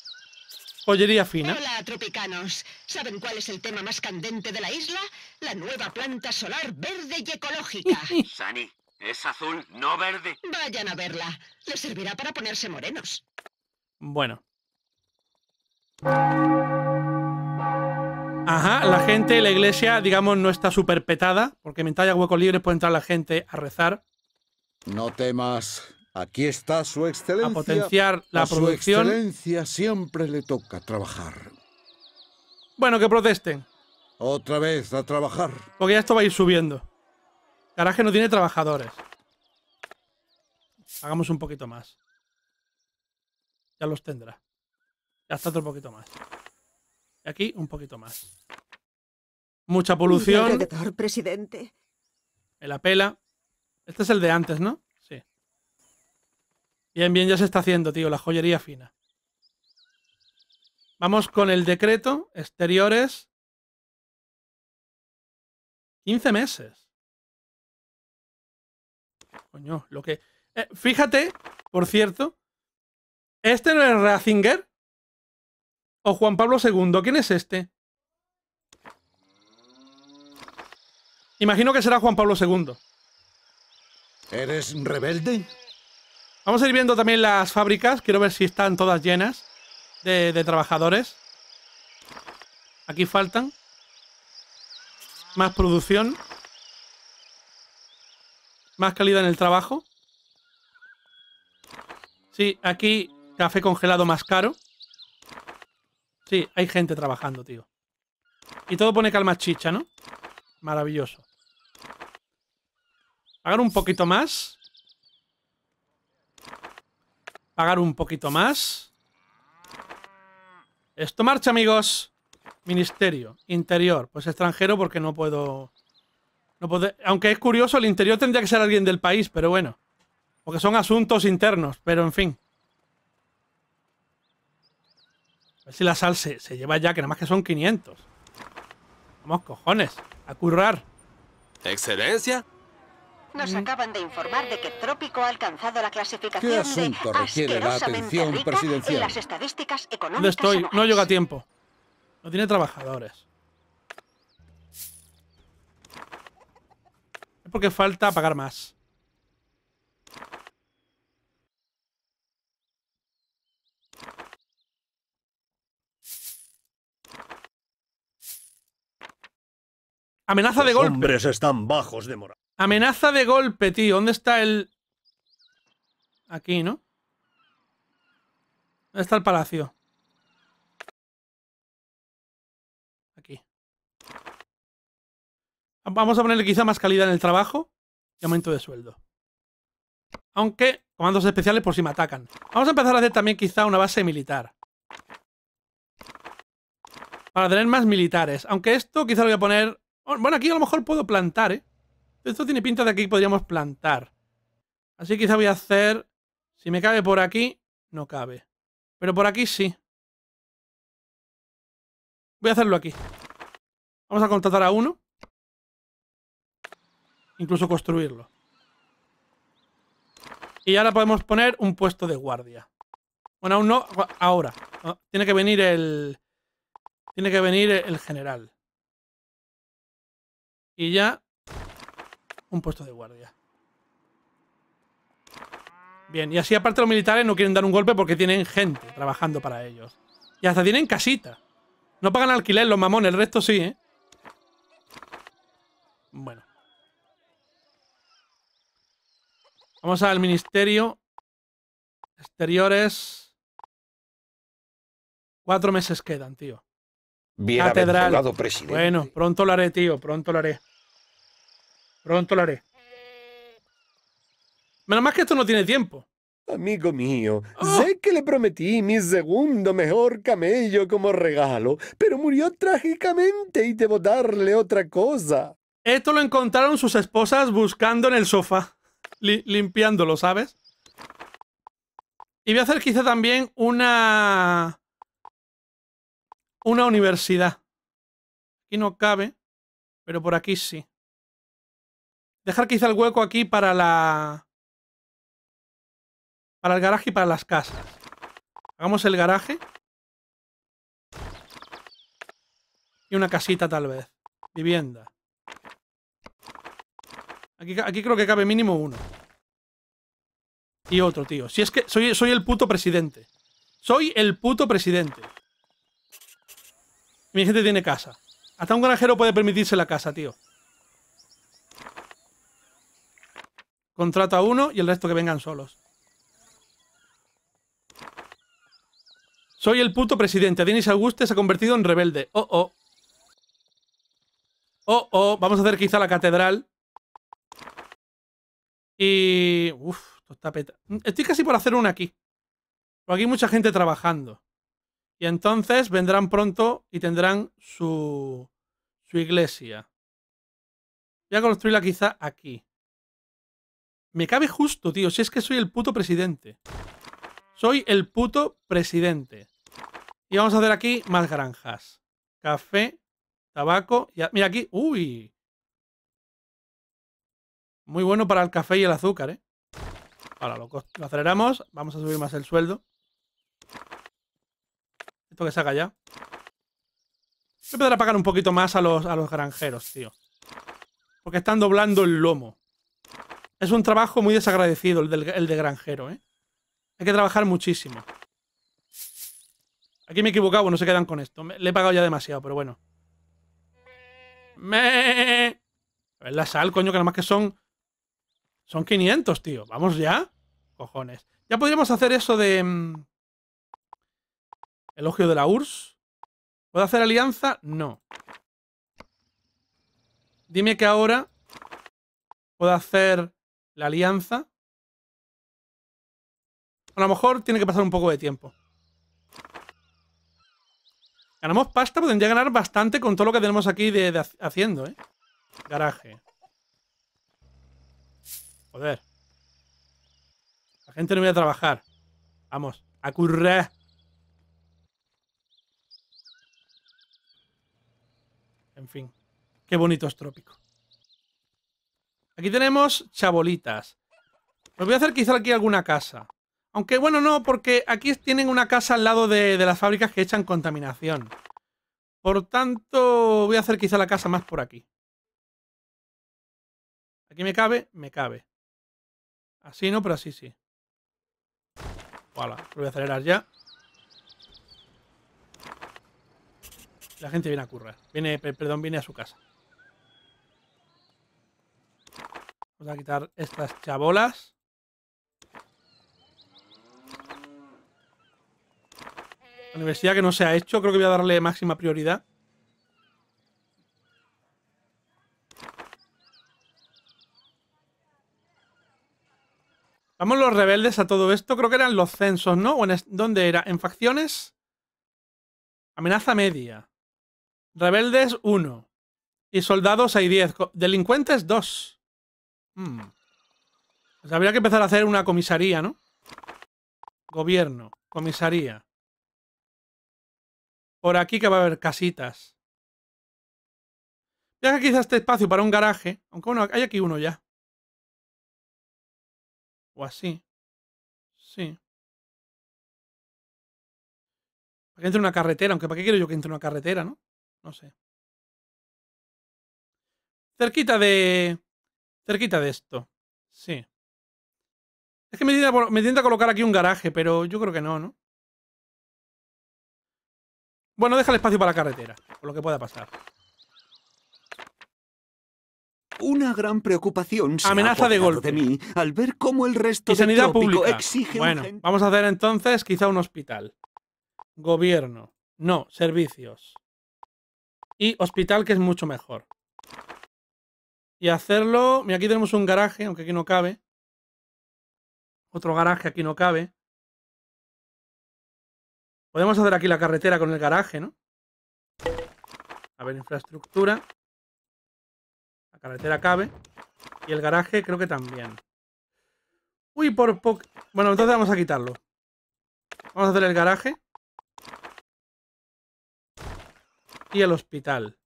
joyería fina. Hola, tropicanos. ¿Saben cuál es el tema más candente de la isla? La nueva planta solar verde y ecológica. Sani, es azul, no verde. Vayan a verla. Le servirá para ponerse morenos. Bueno. Ajá, la gente, la iglesia, digamos, no está súper petada, porque mientras haya huecos libres puede entrar la gente a rezar. No temas, Aquí está su excelencia. A potenciar la producción. Su excelencia siempre le toca trabajar. Bueno, que protesten. Otra vez a trabajar. Porque ya esto va a ir subiendo. Garaje no tiene trabajadores. Hagamos un poquito más. Ya los tendrá. Ya está otro poquito más. Y aquí un poquito más. Mucha polución. El presidente. El apela. Este es el de antes, ¿no? Bien, bien, ya se está haciendo, tío, la joyería fina. Vamos con el decreto, exteriores. 15 meses. Coño, lo que... Eh, fíjate, por cierto, ¿este no es Ratzinger? ¿O Juan Pablo II? ¿Quién es este? Imagino que será Juan Pablo II. ¿Eres rebelde? Vamos a ir viendo también las fábricas. Quiero ver si están todas llenas de, trabajadores. Aquí faltan. Más producción. Más calidad en el trabajo. Sí, aquí café congelado más caro. Sí, hay gente trabajando, tío. Y todo pone calma chicha, ¿no? Maravilloso. Hagan un poquito más. Pagar un poquito más. Esto marcha, amigos. Ministerio, interior. Pues extranjero porque no puedo... No Aunque es curioso, el interior tendría que ser alguien del país, pero bueno. Porque son asuntos internos, pero en fin. A ver si la sal se, se lleva ya, que nada más que son 500. Vamos, cojones, a currar. Excelencia, nos mm. acaban de informar de que Trópico ha alcanzado la clasificación de la atención presidencial? las estadísticas económicas no estoy, no llega a tiempo. No tiene trabajadores. Es porque falta pagar más. Amenaza de golpe. hombres están bajos de moral. Amenaza de golpe, tío. ¿Dónde está el...? Aquí, ¿no? ¿Dónde está el palacio? Aquí. Vamos a ponerle quizá más calidad en el trabajo y aumento de sueldo. Aunque comandos especiales por si me atacan. Vamos a empezar a hacer también quizá una base militar. Para tener más militares. Aunque esto quizá lo voy a poner... Bueno, aquí a lo mejor puedo plantar, ¿eh? Esto tiene pinta de que aquí podríamos plantar. Así que quizá voy a hacer... Si me cabe por aquí, no cabe. Pero por aquí sí. Voy a hacerlo aquí. Vamos a contratar a uno. Incluso construirlo. Y ahora podemos poner un puesto de guardia. Bueno, aún no, ahora. Tiene que venir el... Tiene que venir el general. Y ya un puesto de guardia. Bien, y así aparte los militares no quieren dar un golpe porque tienen gente trabajando para ellos. Y hasta tienen casita. No pagan alquiler los mamones, el resto sí, ¿eh? Bueno. Vamos al ministerio. Exteriores. Cuatro meses quedan, tío. Bien, Catedral. Bueno, pronto lo haré, tío. Pronto lo haré. Pronto lo haré. Menos más que esto no tiene tiempo. Amigo mío, ah. sé que le prometí mi segundo mejor camello como regalo, pero murió trágicamente y debo darle otra cosa. Esto lo encontraron sus esposas buscando en el sofá, limpiándolo, ¿sabes? Y voy a hacer quizá también una... Una universidad. Aquí no cabe, pero por aquí sí. Dejar quizá el hueco aquí para la... Para el garaje y para las casas. Hagamos el garaje. Y una casita tal vez. Vivienda. Aquí, aquí creo que cabe mínimo uno. Y otro, tío. Si es que soy, soy el puto presidente. Soy el puto presidente. Mi gente tiene casa. Hasta un granjero puede permitirse la casa, tío. Contrata a uno y el resto que vengan solos. Soy el puto presidente. Denis Auguste se ha convertido en rebelde. Oh, oh. Oh, oh. Vamos a hacer quizá la catedral. Y... Uf, esto está peta... Estoy casi por hacer una aquí. Porque aquí hay mucha gente trabajando. Y entonces vendrán pronto y tendrán su... su iglesia. Voy a construirla quizá aquí. Me cabe justo, tío, si es que soy el puto presidente. Soy el puto presidente. Y vamos a hacer aquí más granjas. Café, tabaco. Y mira aquí. ¡Uy! Muy bueno para el café y el azúcar, ¿eh? Ahora lo, aceleramos. Vamos a subir más el sueldo. Esto que saca ya. Voy a pagar un poquito más a los, a los granjeros, tío. Porque están doblando el lomo. Es un trabajo muy desagradecido el, de granjero, ¿eh? Hay que trabajar muchísimo. Aquí me he equivocado, bueno, se quedan con esto. le he pagado ya demasiado, pero bueno. Me... A la sal, coño, que nada más que son... Son 500, tío. Vamos ya. Cojones. Ya podríamos hacer eso de... Mm, elogio de la URSS. ¿Puedo hacer alianza? No. Dime que ahora puedo hacer la alianza. A lo mejor tiene que pasar un poco de tiempo. Ganamos pasta, podría ganar bastante con todo lo que tenemos aquí de, haciendo, ¿eh? Garaje. Joder. La gente no voy a trabajar. Vamos, a currar. En fin, qué bonito es trópico. Aquí tenemos chabolitas. Os voy a hacer quizá aquí alguna casa. Aunque bueno, no, porque aquí tienen una casa al lado de, las fábricas que echan contaminación. Por tanto, voy a hacer quizá la casa más por aquí. Aquí me cabe, me cabe. Así no, pero así sí. Voilà, lo voy a acelerar ya. La gente viene a currar. Viene, perdón, viene a su casa. Vamos a quitar estas chabolas. La universidad que no se ha hecho, creo que voy a darle máxima prioridad. Vamos los rebeldes a todo esto. Creo que eran los censos, ¿no? ¿O en ¿Dónde era? ¿En facciones? Amenaza media. Rebeldes, 1. Y soldados hay 10. Delincuentes, 2. Mm. habría que empezar a hacer una comisaría, ¿no? Gobierno, comisaría. Por aquí que va a haber casitas. Ya que quizás este espacio para un garaje. Aunque bueno, hay aquí uno ya. O así. Sí. Para que entre una carretera, aunque para qué quiero yo que entre una carretera, ¿no? No sé. Cerquita de Cerquita de esto. Sí. Es que me tiende me colocar aquí un garaje, pero yo creo que no, ¿no? Bueno, deja el espacio para la carretera, por lo que pueda pasar. Una gran preocupación amenaza de golpe de mí al ver cómo el resto y sanidad pública exige Bueno, vamos a hacer entonces quizá un hospital. Gobierno. No, servicios. Y hospital que es mucho mejor y hacerlo. Mira, aquí tenemos un garaje, aunque aquí no cabe. Otro garaje aquí no cabe. Podemos hacer aquí la carretera con el garaje, ¿no? A ver, infraestructura. La carretera cabe. Y el garaje creo que también. Uy, por poco... Bueno, entonces vamos a quitarlo. Vamos a hacer el garaje. Y el hospital.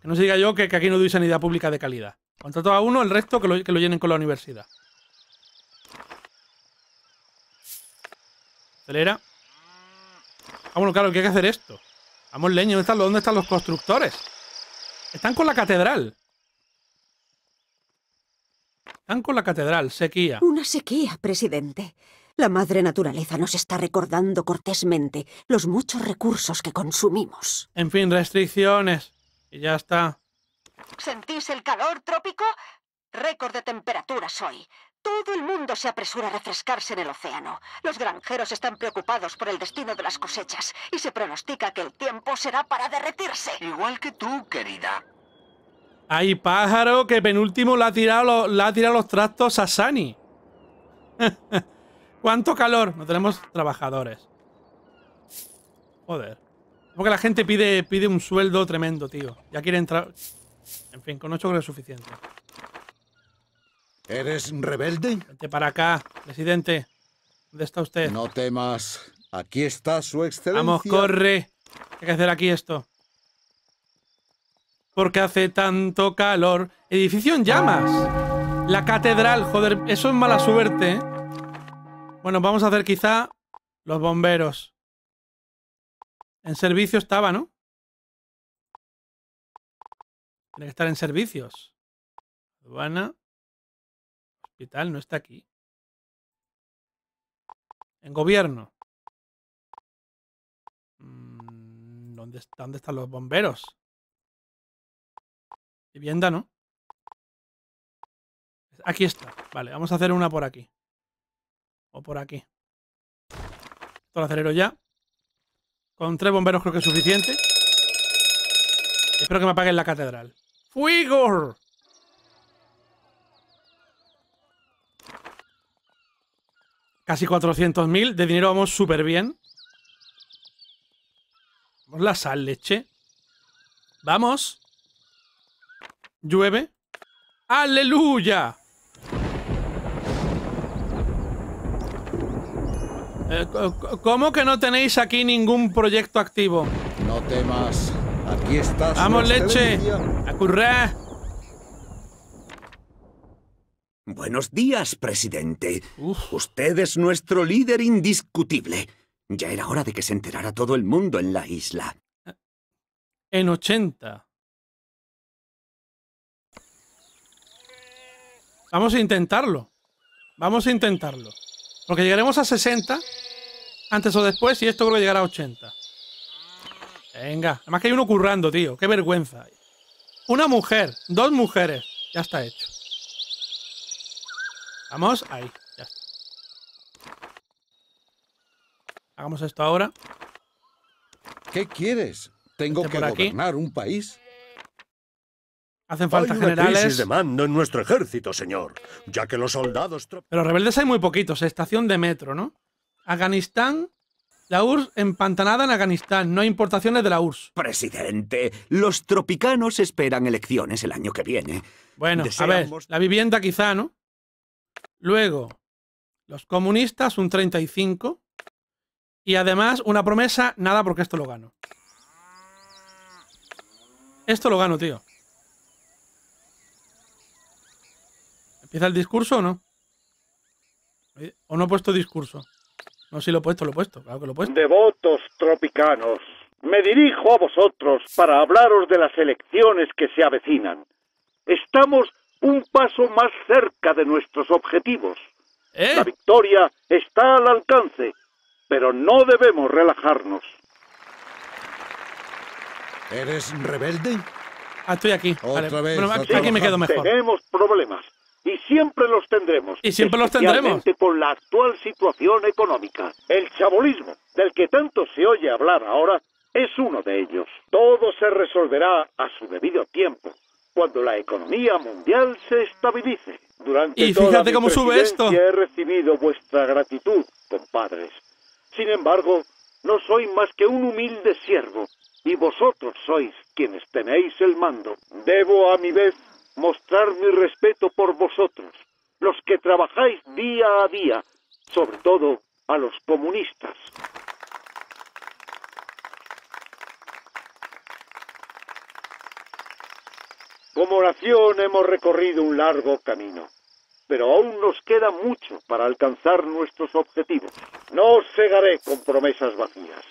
Que no se diga yo que, aquí no doy sanidad pública de calidad. Contrato a uno, el resto que lo, llenen con la universidad. Acelera. Ah, bueno, claro, que hay que hacer esto. Vamos, leño, ¿dónde están los constructores? Están con la catedral. Están con la catedral, sequía. Una sequía, presidente. La madre naturaleza nos está recordando cortésmente los muchos recursos que consumimos. En fin, restricciones. Y ya está. ¿Sentís el calor trópico? Récord de temperaturas hoy. Todo el mundo se apresura a refrescarse en el océano. Los granjeros están preocupados por el destino de las cosechas y se pronostica que el tiempo será para derretirse. Igual que tú, querida. Hay pájaro que penúltimo le ha tirado, los, los trastos a Sani. ¿Cuánto calor? No tenemos trabajadores. Joder. Porque la gente pide, pide un sueldo tremendo, tío. Ya quiere entrar. En fin, con ocho creo que es suficiente. ¿Eres rebelde? Vente para acá, presidente. ¿Dónde está usted? No temas. Aquí está su excelencia. Vamos, corre. Hay que hacer aquí esto. Porque hace tanto calor. Edificio en llamas. La catedral, joder. Eso es mala suerte. ¿eh? Bueno, vamos a hacer quizá los bomberos. En servicio estaba, ¿no? Tiene que estar en servicios. Aduana. Hospital, no está aquí. En gobierno. Mm, ¿Dónde, ¿Dónde están los bomberos? Vivienda, ¿no? Aquí está. Vale, vamos a hacer una por aquí. O por aquí. Esto lo acelero ya. Con tres bomberos creo que es suficiente. Espero que me apaguen la catedral. ¡Fuego! Casi 400.000. De dinero vamos súper bien. Vamos la sal, leche. Vamos. Llueve. ¡Aleluya! Eh, ¿Cómo que no tenéis aquí ningún proyecto activo? No temas. Aquí estás. Vamos, leche. A Buenos días, presidente. Usted es nuestro líder indiscutible. Ya era hora de que se enterara todo el mundo en la isla. Eh, en 80. Vamos a intentarlo. Vamos a intentarlo. Porque llegaremos a 60 antes o después y esto creo que llegará a 80. Venga. Además que hay uno currando, tío. Qué vergüenza. Una mujer, dos mujeres. Ya está hecho. Vamos, ahí. Ya está. Hagamos esto ahora. ¿Qué quieres? Tengo este que gobernar un país. Hacen falta generales. Crisis de mando en nuestro ejército, señor, ya que los soldados. Pero rebeldes hay muy poquitos. ¿eh? Estación de metro, ¿no? Afganistán. La URSS empantanada en Afganistán. No hay importaciones de la URSS. Presidente, los tropicanos esperan elecciones el año que viene. Bueno, a ver, la vivienda quizá, ¿no? Luego, los comunistas un 35. Y además, una promesa, nada porque esto lo gano. Esto lo gano, tío. ¿Empieza el discurso o no? ¿O no he puesto discurso? No, si lo he puesto, lo he puesto, claro que lo he puesto. Devotos tropicanos, me dirijo a vosotros para hablaros de las elecciones que se avecinan. Estamos un paso más cerca de nuestros objetivos. ¿Eh? La victoria está al alcance, pero no debemos relajarnos. ¿Eres rebelde? Ah, estoy aquí. Otra vez, aquí me quedo mejor. Tenemos problemas y siempre los tendremos. Y siempre los tendremos. por la actual situación económica. El chabolismo, del que tanto se oye hablar ahora, es uno de ellos. Todo se resolverá a su debido tiempo, cuando la economía mundial se estabilice. Durante y fíjate cómo sube esto. He recibido vuestra gratitud, compadres. Sin embargo, no soy más que un humilde siervo, y vosotros sois quienes tenéis el mando. Debo a mi vez mostrar mi respeto por vosotros, los que trabajáis día a día, sobre todo a los comunistas. Como nación hemos recorrido un largo camino, pero aún nos queda mucho para alcanzar nuestros objetivos. No os cegaré con promesas vacías.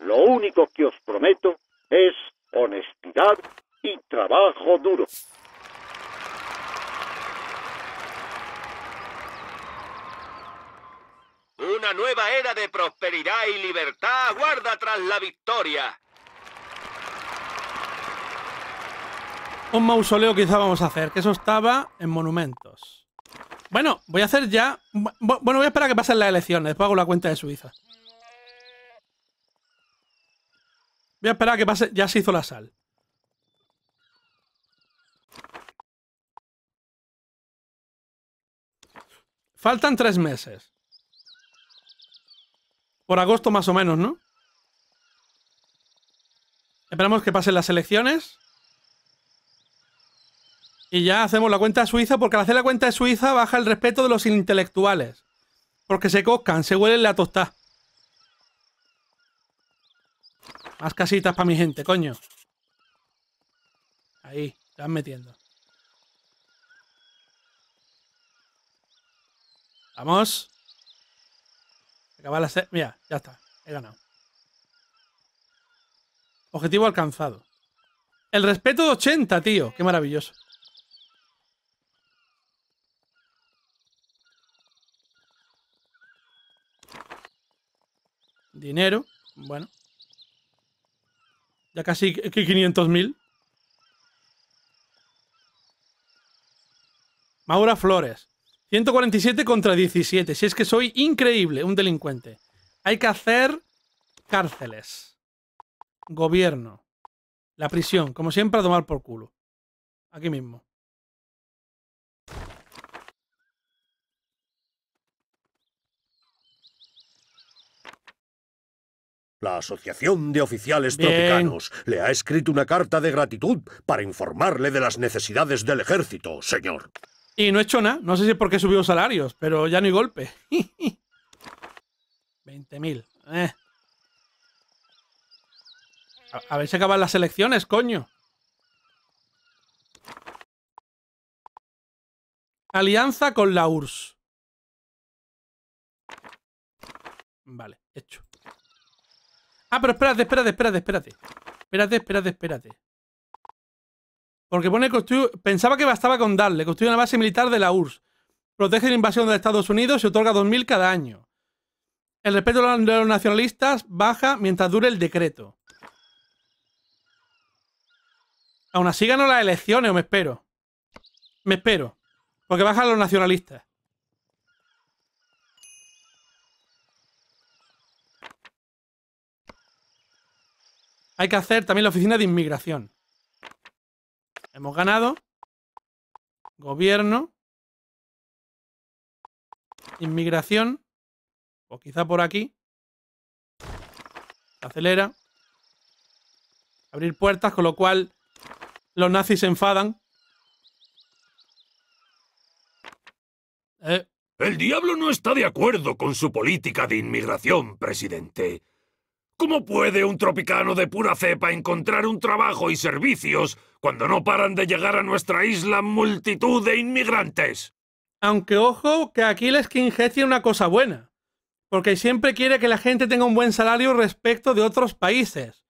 Lo único que os prometo es honestidad y trabajo duro. Una nueva era de prosperidad y libertad aguarda tras la victoria. Un mausoleo quizá vamos a hacer, que eso estaba en monumentos. Bueno, voy a hacer ya... Bueno, voy a esperar a que pasen las elecciones, después hago la cuenta de Suiza. Voy a esperar a que pase... Ya se hizo la sal. Faltan tres meses. Por agosto más o menos, ¿no? Esperamos que pasen las elecciones. Y ya hacemos la cuenta de Suiza, porque al hacer la cuenta de Suiza baja el respeto de los intelectuales. Porque se coscan, se huelen la tostada. Más casitas para mi gente, coño. Ahí, te vas metiendo. Vamos. Mira, ya está. He ganado. Objetivo alcanzado. El respeto de 80, tío. Qué maravilloso. Dinero. Bueno. Ya casi 500.000. Maura Flores. 147 contra 17. Si es que soy increíble, un delincuente. Hay que hacer cárceles. Gobierno. La prisión. Como siempre, a tomar por culo. Aquí mismo. La Asociación de Oficiales Tropicanos le ha escrito una carta de gratitud para informarle de las necesidades del ejército, señor. Y no he hecho nada. No sé si es porque he subido salarios, pero ya no hay golpe. 20.000. Eh. A, a ver si acaban las elecciones, coño. Alianza con la URSS. Vale, hecho. Ah, pero espérate, espérate, espérate, espérate. Espérate, espérate, espérate. Porque pone construir. pensaba que bastaba con darle, construye una base militar de la URSS, protege la invasión de Estados Unidos y otorga 2.000 cada año. El respeto de los nacionalistas baja mientras dure el decreto. Aún así gano las elecciones, o me espero. Me espero. Porque bajan los nacionalistas. Hay que hacer también la oficina de inmigración. Hemos ganado. Gobierno. Inmigración. O quizá por aquí. Acelera. Abrir puertas, con lo cual los nazis se enfadan. Eh. El diablo no está de acuerdo con su política de inmigración, presidente. ¿Cómo puede un tropicano de pura cepa encontrar un trabajo y servicios cuando no paran de llegar a nuestra isla multitud de inmigrantes? Aunque ojo que aquí el skinhead tiene una cosa buena, porque siempre quiere que la gente tenga un buen salario respecto de otros países.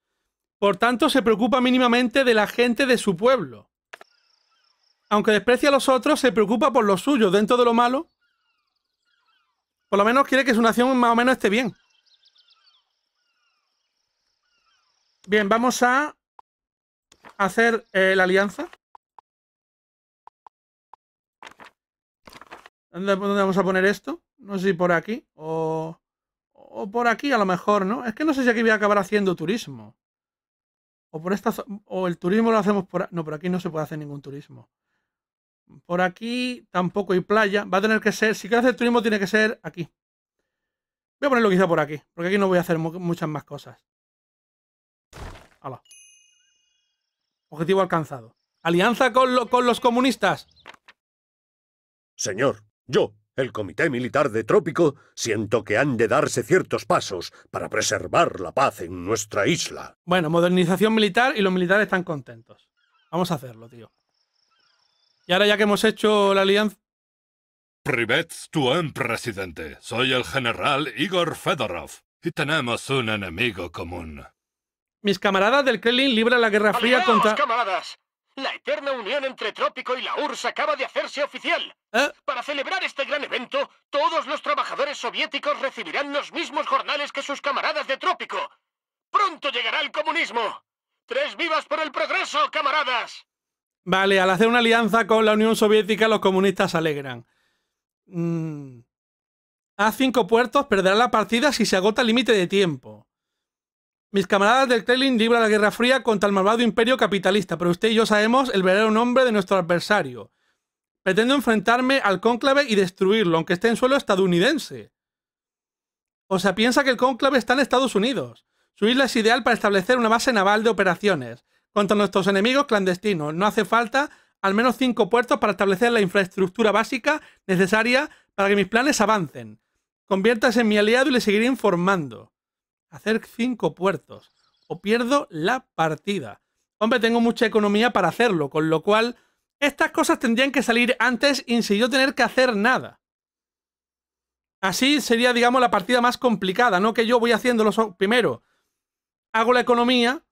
Por tanto, se preocupa mínimamente de la gente de su pueblo. Aunque desprecia a los otros, se preocupa por los suyos dentro de lo malo. Por lo menos quiere que su nación más o menos esté bien. Bien, vamos a hacer eh, la alianza. ¿Dónde, vamos a poner esto? No sé si por aquí o, por aquí a lo mejor, ¿no? Es que no sé si aquí voy a acabar haciendo turismo. O por esta o el turismo lo hacemos por no, por aquí no se puede hacer ningún turismo. Por aquí tampoco hay playa, va a tener que ser, si quiero hacer turismo tiene que ser aquí. Voy a ponerlo quizá por aquí, porque aquí no voy a hacer muchas más cosas. Objetivo alcanzado. ¿Alianza con, los comunistas? Señor, yo, el Comité Militar de Trópico, siento que han de darse ciertos pasos para preservar la paz en nuestra isla. Bueno, modernización militar y los militares están contentos. Vamos a hacerlo, tío. Y ahora ya que hemos hecho la alianza... Privets Tuen, presidente. Soy el general Igor Fedorov y tenemos un enemigo común. Mis camaradas del Kremlin libran la Guerra Fría contra... contra... camaradas! La eterna unión entre Trópico y la URSS acaba de hacerse oficial. ¿Eh? Para celebrar este gran evento, todos los trabajadores soviéticos recibirán los mismos jornales que sus camaradas de Trópico. ¡Pronto llegará el comunismo! ¡Tres vivas por el progreso, camaradas! Vale, al hacer una alianza con la Unión Soviética, los comunistas se alegran. Mm. A cinco puertos perderá la partida si se agota el límite de tiempo. Mis camaradas del Kremlin libra la Guerra Fría contra el malvado imperio capitalista, pero usted y yo sabemos el verdadero nombre de nuestro adversario. Pretendo enfrentarme al cónclave y destruirlo, aunque esté en suelo estadounidense. O sea, piensa que el cónclave está en Estados Unidos. Su isla es ideal para establecer una base naval de operaciones contra nuestros enemigos clandestinos. No hace falta al menos cinco puertos para establecer la infraestructura básica necesaria para que mis planes avancen. Conviértase en mi aliado y le seguiré informando hacer cinco puertos o pierdo la partida. Hombre, tengo mucha economía para hacerlo, con lo cual estas cosas tendrían que salir antes y sin yo tener que hacer nada. Así sería, digamos, la partida más complicada, no que yo voy haciéndolo primero. Hago la economía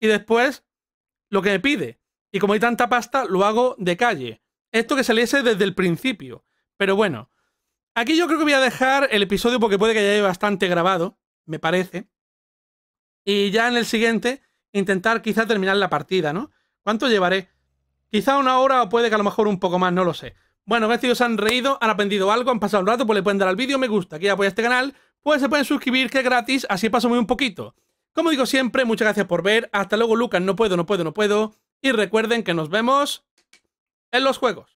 y después lo que me pide. Y como hay tanta pasta, lo hago de calle. Esto que saliese desde el principio. Pero bueno, aquí yo creo que voy a dejar el episodio porque puede que ya haya bastante grabado me parece. Y ya en el siguiente, intentar quizá terminar la partida, ¿no? ¿Cuánto llevaré? Quizá una hora o puede que a lo mejor un poco más, no lo sé. Bueno, si os han reído, han aprendido algo, han pasado el rato, pues le pueden dar al vídeo me gusta, que apoya este canal, pues se pueden suscribir, que es gratis, así paso muy un poquito. Como digo siempre, muchas gracias por ver, hasta luego Lucas, no puedo, no puedo, no puedo, y recuerden que nos vemos en los juegos.